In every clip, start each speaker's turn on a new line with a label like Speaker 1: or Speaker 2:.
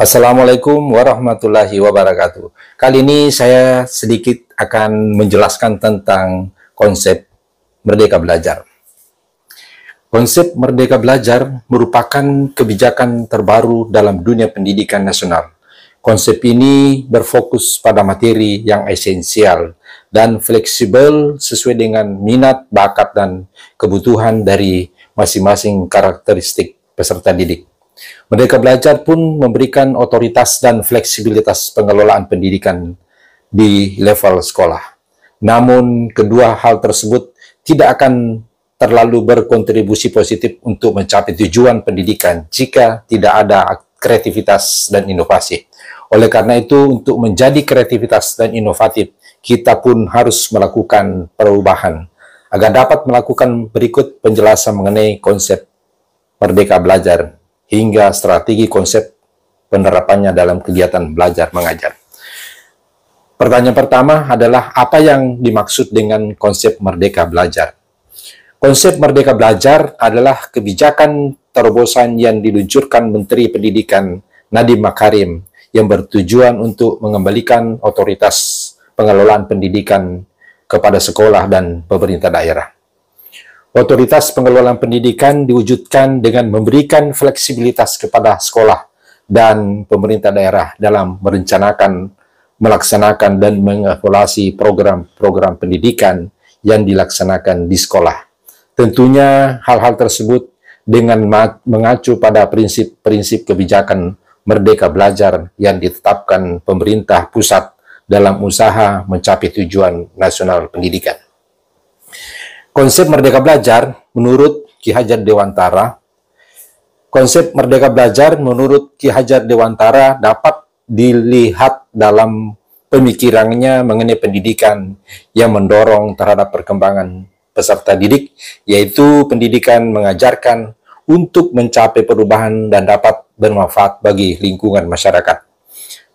Speaker 1: Assalamualaikum warahmatullahi wabarakatuh. Kali ini saya sedikit akan menjelaskan tentang konsep Merdeka Belajar. Konsep Merdeka Belajar merupakan kebijakan terbaru dalam dunia pendidikan nasional. Konsep ini berfokus pada materi yang esensial dan fleksibel sesuai dengan minat, bakat, dan kebutuhan dari masing-masing karakteristik peserta didik. Merdeka Belajar pun memberikan otoritas dan fleksibilitas pengelolaan pendidikan di level sekolah. Namun, kedua hal tersebut tidak akan terlalu berkontribusi positif untuk mencapai tujuan pendidikan jika tidak ada kreativitas dan inovasi. Oleh karena itu, untuk menjadi kreativitas dan inovatif, kita pun harus melakukan perubahan agar dapat melakukan berikut penjelasan mengenai konsep Merdeka Belajar hingga strategi konsep penerapannya dalam kegiatan belajar mengajar. Pertanyaan pertama adalah apa yang dimaksud dengan konsep merdeka belajar? Konsep merdeka belajar adalah kebijakan terobosan yang diluncurkan Menteri Pendidikan Nadiem Makarim yang bertujuan untuk mengembalikan otoritas pengelolaan pendidikan kepada sekolah dan pemerintah daerah. Otoritas pengelolaan pendidikan diwujudkan dengan memberikan fleksibilitas kepada sekolah dan pemerintah daerah dalam merencanakan, melaksanakan, dan mengevaluasi program-program pendidikan yang dilaksanakan di sekolah. Tentunya hal-hal tersebut dengan mengacu pada prinsip-prinsip kebijakan merdeka belajar yang ditetapkan pemerintah pusat dalam usaha mencapai tujuan nasional pendidikan. Konsep Merdeka Belajar menurut Ki Hajar Dewantara, konsep Merdeka Belajar menurut Ki Hajar Dewantara dapat dilihat dalam pemikirannya mengenai pendidikan yang mendorong terhadap perkembangan peserta didik, yaitu pendidikan mengajarkan untuk mencapai perubahan dan dapat bermanfaat bagi lingkungan masyarakat.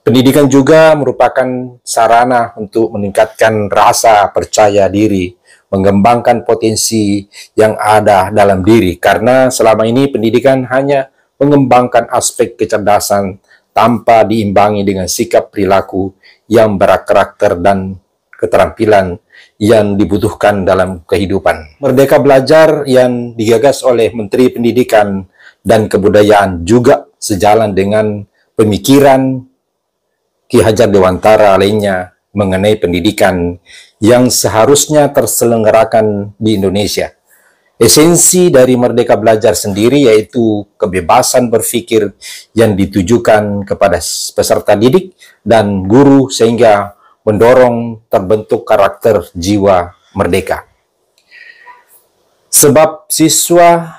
Speaker 1: Pendidikan juga merupakan sarana untuk meningkatkan rasa percaya diri, mengembangkan potensi yang ada dalam diri, karena selama ini pendidikan hanya mengembangkan aspek kecerdasan tanpa diimbangi dengan sikap perilaku yang berkarakter dan keterampilan yang dibutuhkan dalam kehidupan. Merdeka Belajar yang digagas oleh Menteri Pendidikan dan Kebudayaan juga sejalan dengan pemikiran Ki Hajar Dewantara lainnya mengenai pendidikan yang seharusnya terselenggarakan di Indonesia. Esensi dari Merdeka Belajar sendiri yaitu kebebasan berpikir yang ditujukan kepada peserta didik dan guru sehingga mendorong terbentuk karakter jiwa merdeka. Sebab siswa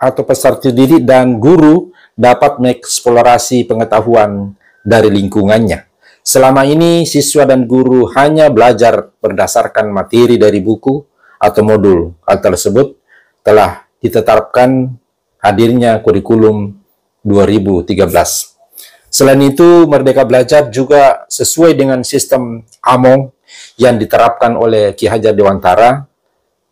Speaker 1: atau peserta didik dan guru dapat mengeksplorasi pengetahuan dari lingkungannya. Selama ini, siswa dan guru hanya belajar berdasarkan materi dari buku atau modul. Hal tersebut telah ditetapkan hadirnya kurikulum 2013. Selain itu, Merdeka Belajar juga sesuai dengan sistem AMONG yang diterapkan oleh Ki Hajar Dewantara,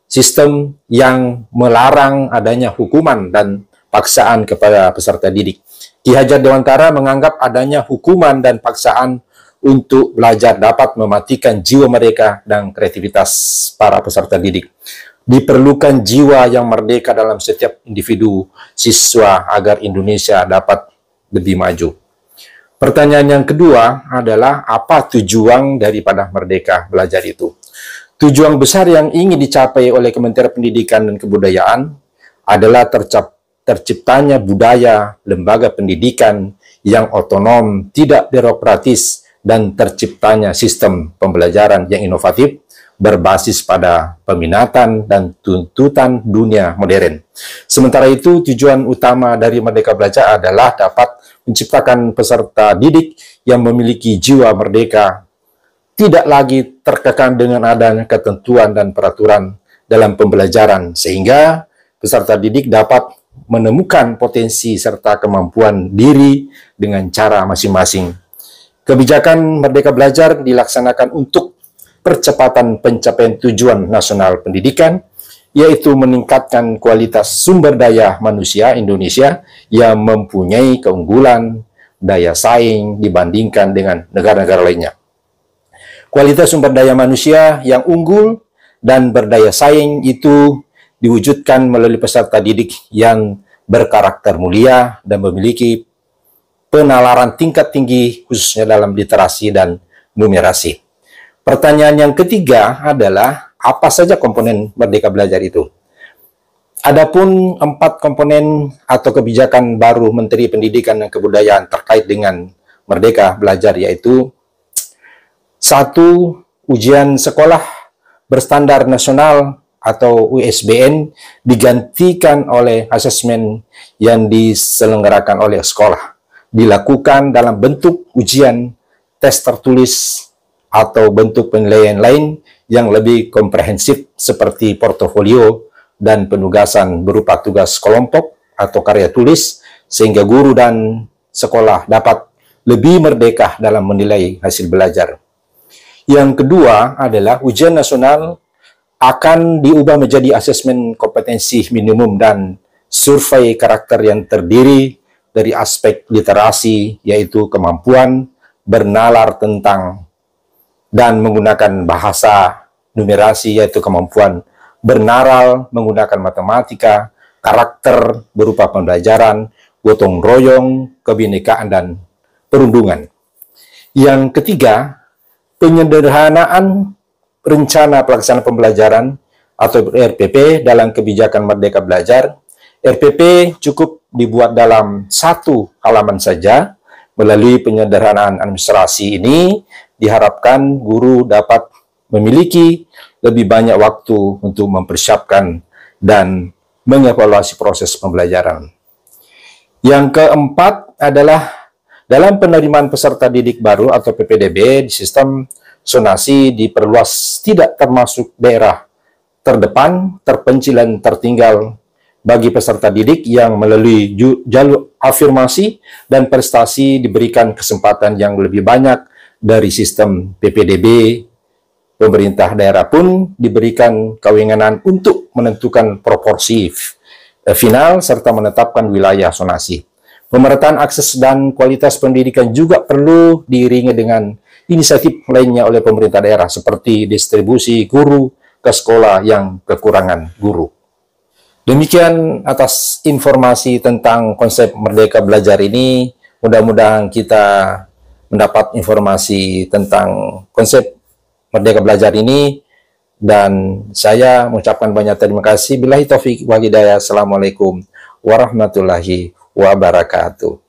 Speaker 1: sistem yang melarang adanya hukuman dan paksaan kepada peserta didik. Ki Hajar Dewantara menganggap adanya hukuman dan paksaan untuk belajar dapat mematikan jiwa mereka dan kreativitas para peserta didik. Diperlukan jiwa yang merdeka dalam setiap individu siswa agar Indonesia dapat lebih maju. Pertanyaan yang kedua adalah apa tujuan daripada merdeka belajar itu? Tujuan besar yang ingin dicapai oleh Kementerian Pendidikan dan Kebudayaan adalah tercapai terciptanya budaya lembaga pendidikan yang otonom, tidak birokratis, dan terciptanya sistem pembelajaran yang inovatif berbasis pada peminatan dan tuntutan dunia modern. Sementara itu, tujuan utama dari Merdeka Belajar adalah dapat menciptakan peserta didik yang memiliki jiwa merdeka, tidak lagi terkekang dengan adanya ketentuan dan peraturan dalam pembelajaran, sehingga peserta didik dapat menemukan potensi serta kemampuan diri dengan cara masing-masing. Kebijakan Merdeka Belajar dilaksanakan untuk percepatan pencapaian tujuan nasional pendidikan, yaitu meningkatkan kualitas sumber daya manusia Indonesia yang mempunyai keunggulan daya saing dibandingkan dengan negara-negara lainnya. Kualitas sumber daya manusia yang unggul dan berdaya saing itu diwujudkan melalui peserta didik yang berkarakter mulia dan memiliki penalaran tingkat tinggi khususnya dalam literasi dan numerasi. Pertanyaan yang ketiga adalah apa saja komponen Merdeka Belajar itu? Adapun empat komponen atau kebijakan baru Menteri Pendidikan dan Kebudayaan terkait dengan Merdeka Belajar yaitu satu ujian sekolah berstandar nasional atau USBN digantikan oleh asesmen yang diselenggarakan oleh sekolah. Dilakukan dalam bentuk ujian, tes tertulis, atau bentuk penilaian lain yang lebih komprehensif seperti portofolio dan penugasan berupa tugas kelompok atau karya tulis sehingga guru dan sekolah dapat lebih merdeka dalam menilai hasil belajar. Yang kedua adalah ujian nasional akan diubah menjadi asesmen kompetensi minimum dan survei karakter yang terdiri dari aspek literasi yaitu kemampuan bernalar tentang dan menggunakan bahasa numerasi yaitu kemampuan bernaral menggunakan matematika, karakter berupa pembelajaran, gotong royong, kebinekaan dan perundungan. Yang ketiga, penyederhanaan Rencana Pelaksanaan Pembelajaran atau RPP dalam kebijakan Merdeka Belajar. RPP cukup dibuat dalam satu halaman saja. Melalui penyederhanaan administrasi ini, diharapkan guru dapat memiliki lebih banyak waktu untuk mempersiapkan dan mengevaluasi proses pembelajaran. Yang keempat adalah dalam penerimaan peserta didik baru atau PPDB di sistem Zonasi diperluas tidak termasuk daerah terdepan, terpencil, dan tertinggal bagi peserta didik yang melalui jalur afirmasi dan prestasi diberikan kesempatan yang lebih banyak dari sistem PPDB. Pemerintah daerah pun diberikan kewenangan untuk menentukan proporsi eh, final serta menetapkan wilayah sonasi. Pemerataan akses dan kualitas pendidikan juga perlu diiringi dengan inisiatif lainnya oleh pemerintah daerah seperti distribusi guru ke sekolah yang kekurangan guru. Demikian atas informasi tentang konsep Merdeka Belajar ini. Mudah-mudahan kita mendapat informasi tentang konsep Merdeka Belajar ini. Dan saya mengucapkan banyak terima kasih. Bila taufik wa hidayah. Assalamualaikum warahmatullahi wabarakatuh.